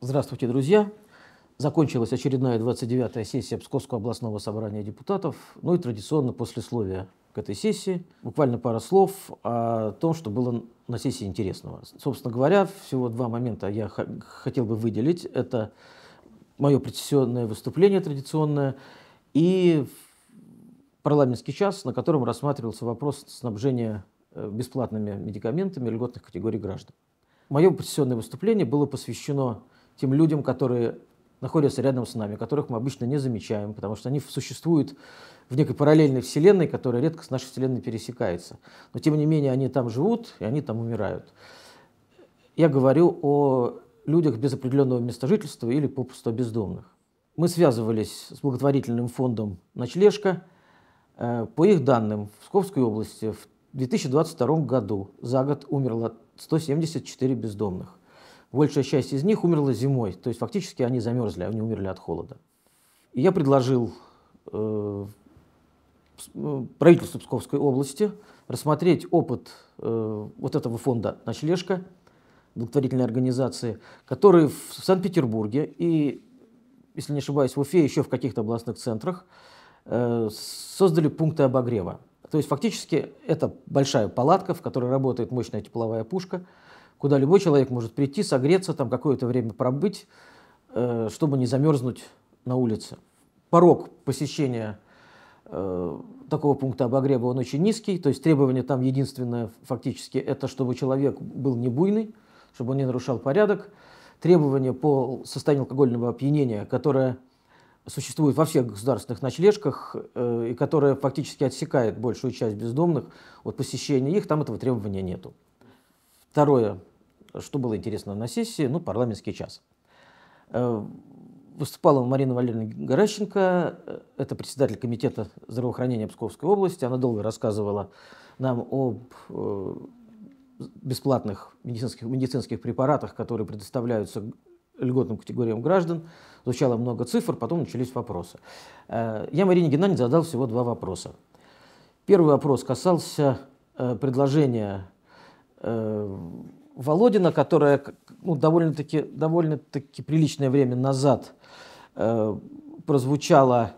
Здравствуйте, друзья! Закончилась очередная 29-я сессия Псковского областного собрания депутатов. Ну и традиционно послесловие к этой сессии. Буквально пара слов о том, что было на сессии интересного. Собственно говоря, всего два момента я хотел бы выделить. Это мое предсессионное выступление традиционное и парламентский час, на котором рассматривался вопрос снабжения э, бесплатными медикаментами льготных категорий граждан. Мое предсессионное выступление было посвящено тем людям, которые находятся рядом с нами, которых мы обычно не замечаем, потому что они существуют в некой параллельной вселенной, которая редко с нашей вселенной пересекается. Но тем не менее они там живут и они там умирают. Я говорю о людях без определенного места жительства или попросту бездомных. Мы связывались с благотворительным фондом «Ночлежка». Э, по их данным, в Псковской области в 2022 году за год умерло 174 бездомных – большая часть из них умерла зимой, то есть фактически они замерзли, они умерли от холода. И я предложил э, э, правительству Псковской области рассмотреть опыт э, вот этого фонда «Ночлежка», благотворительной организации, который в Санкт-Петербурге и, если не ошибаюсь, в Уфе, еще в каких-то областных центрах э, создали пункты обогрева. То есть фактически это большая палатка, в которой работает мощная тепловая пушка – куда любой человек может прийти, согреться, там какое-то время пробыть, э, чтобы не замерзнуть на улице. Порог посещения э, такого пункта обогрева, он очень низкий, то есть требование там единственное фактически, это чтобы человек был не буйный, чтобы он не нарушал порядок. Требование по состоянию алкогольного опьянения, которое существует во всех государственных ночлежках э, и которое фактически отсекает большую часть бездомных от посещения их, там этого требования нету. Второе что было интересно на сессии, ну, парламентский час. Э, выступала Марина Валерьевна Горащенко, э, это председатель комитета здравоохранения Псковской области. Она долго рассказывала нам об э, бесплатных медицинских, медицинских препаратах, которые предоставляются льготным категориям граждан. Звучало много цифр, потом начались вопросы. Я Марине Геннадьевне задал всего два вопроса. Первый вопрос касался предложения Володина, которая ну, довольно-таки довольно -таки приличное время назад э, прозвучала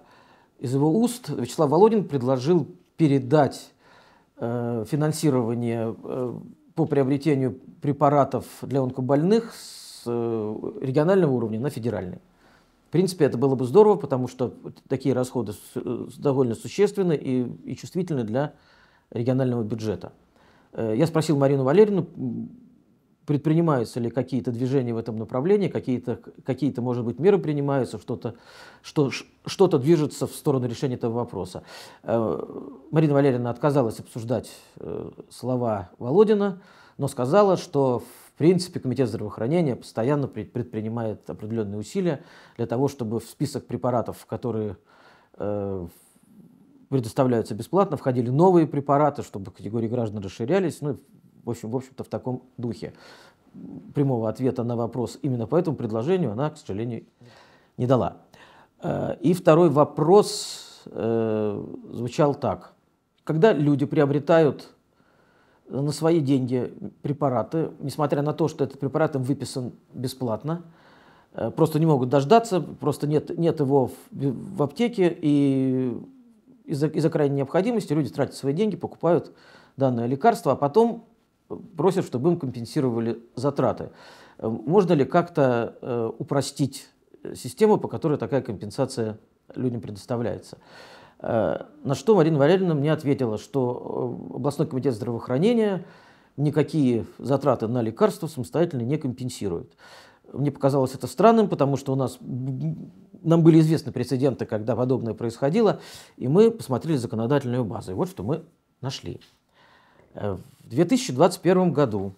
из его уст, Вячеслав Володин предложил передать э, финансирование э, по приобретению препаратов для онкобольных с э, регионального уровня на федеральный. В принципе, это было бы здорово, потому что такие расходы э, довольно существенны и, и чувствительны для регионального бюджета. Э, я спросил Марину Валерьевну, предпринимаются ли какие-то движения в этом направлении, какие-то, какие может быть, меры принимаются, что-то что, что движется в сторону решения этого вопроса. Э, Марина Валерьевна отказалась обсуждать э, слова Володина, но сказала, что в принципе Комитет здравоохранения постоянно предпринимает определенные усилия для того, чтобы в список препаратов, которые э, предоставляются бесплатно, входили новые препараты, чтобы категории граждан расширялись. Ну, в общем, в общем-то, в таком духе. Прямого ответа на вопрос именно по этому предложению она, к сожалению, не дала. Э, и второй вопрос э, звучал так. Когда люди приобретают на свои деньги препараты, несмотря на то, что этот препарат им выписан бесплатно, э, просто не могут дождаться, просто нет, нет его в, в аптеке, и из-за из крайней необходимости люди тратят свои деньги, покупают данное лекарство, а потом просят, чтобы им компенсировали затраты. Эм, можно ли как-то э, упростить э, систему, по которой такая компенсация людям предоставляется? Э, на что Марина Валерьевна мне ответила, что областной комитет здравоохранения никакие затраты на лекарства самостоятельно не компенсирует. Мне показалось это странным, потому что у нас нам были известны прецеденты, когда подобное происходило, и мы посмотрели законодательную базу. И вот что мы нашли. Э, в 2021 году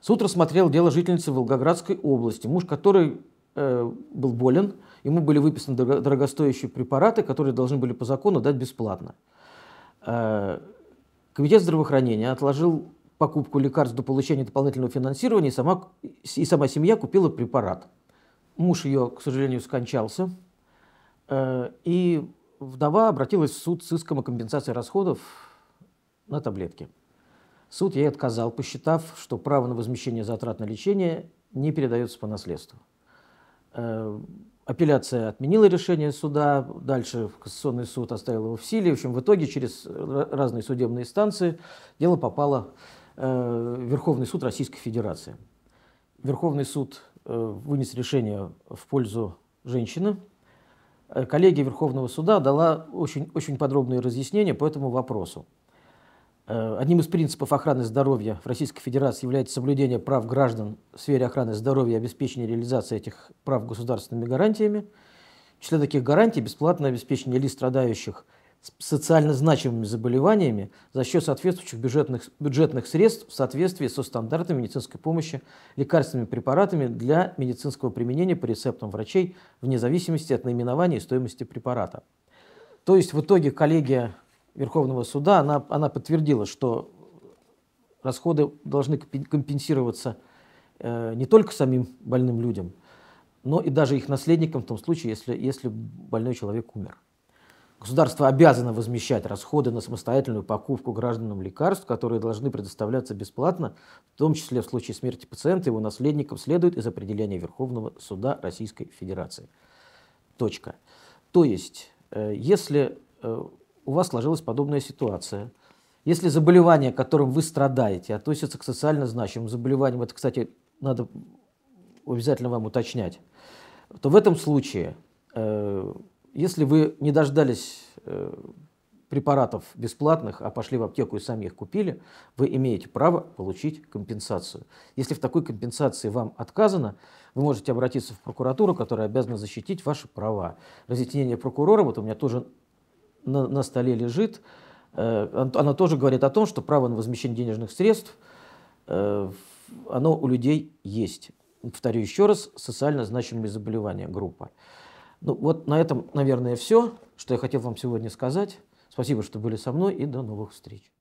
суд рассмотрел дело жительницы Волгоградской области, муж которой э, был болен, ему были выписаны дорогостоящие препараты, которые должны были по закону дать бесплатно. Э, комитет здравоохранения отложил покупку лекарств до получения дополнительного финансирования, и сама, и сама семья купила препарат. Муж ее, к сожалению, скончался, э, и вдова обратилась в суд с иском о компенсации расходов на таблетки. Суд ей отказал, посчитав, что право на возмещение затрат на лечение не передается по наследству. Э, апелляция отменила решение суда, дальше Конституционный суд оставил его в силе. В общем, в итоге через разные судебные инстанции дело попало э, в Верховный суд Российской Федерации. Верховный суд э, вынес решение в пользу женщины. Коллегия Верховного суда дала очень, очень подробные разъяснения по этому вопросу. Э, одним из принципов охраны здоровья в Российской Федерации является соблюдение прав граждан в сфере охраны здоровья и обеспечение реализации этих прав государственными гарантиями. В числе таких гарантий бесплатное обеспечение лиц, страдающих социально значимыми заболеваниями за счет соответствующих бюджетных, бюджетных средств в соответствии со стандартами медицинской помощи, лекарственными препаратами для медицинского применения по рецептам врачей вне зависимости от наименования и стоимости препарата. То есть в итоге коллегия Верховного суда, она, она подтвердила, что расходы должны компенсироваться э, не только самим больным людям, но и даже их наследникам в том случае, если, если больной человек умер. Государство обязано возмещать расходы на самостоятельную покупку гражданам лекарств, которые должны предоставляться бесплатно, в том числе в случае смерти пациента, его наследникам следует из определения Верховного суда Российской Федерации. Точка. То есть, э, если э, у вас сложилась подобная ситуация, если заболевание, которым вы страдаете, относится к социально значимым заболеваниям, это, кстати, надо обязательно вам уточнять, то в этом случае, э, если вы не дождались э, препаратов бесплатных, а пошли в аптеку и сами их купили, вы имеете право получить компенсацию. Если в такой компенсации вам отказано, вы можете обратиться в прокуратуру, которая обязана защитить ваши права. Разъяснение прокурора, вот у меня тоже на, на столе лежит, э, она тоже говорит о том, что право на возмещение денежных средств, э, оно у людей есть. Повторю еще раз, социально значимые заболевания группа. Ну вот на этом, наверное, все, что я хотел вам сегодня сказать. Спасибо, что были со мной и до новых встреч.